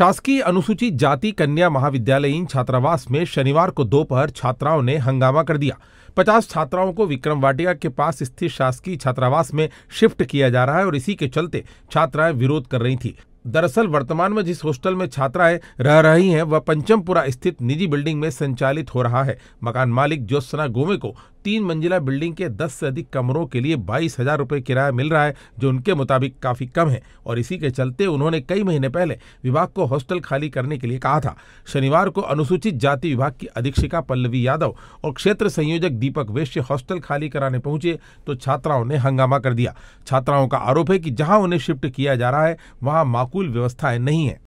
शासकीय अनुसूचित जाति कन्या महाविद्यालय छात्रावास में शनिवार को दोपहर छात्राओं ने हंगामा कर दिया पचास छात्राओं को विक्रम वाटिका के पास स्थित शासकीय छात्रावास में शिफ्ट किया जा रहा है और इसी के चलते छात्राएं विरोध कर रही थी दरअसल वर्तमान में जिस हॉस्टल में छात्राएं रह रही हैं वह पंचमपुरा स्थित निजी बिल्डिंग में संचालित हो रहा है मकान मालिक ज्योत्सना गोमे को तीन मंजिला बिल्डिंग के 10 से अधिक कमरों के लिए बाईस हजार रुपये किराया मिल रहा है जो उनके मुताबिक काफ़ी कम है और इसी के चलते उन्होंने कई महीने पहले विभाग को हॉस्टल खाली करने के लिए कहा था शनिवार को अनुसूचित जाति विभाग की अधीक्षिका पल्लवी यादव और क्षेत्र संयोजक दीपक वैश्य हॉस्टल खाली कराने पहुंचे तो छात्राओं ने हंगामा कर दिया छात्राओं का आरोप है कि जहां उन्हें शिफ्ट किया जा रहा है वहां माकूल व्यवस्थाएं नहीं है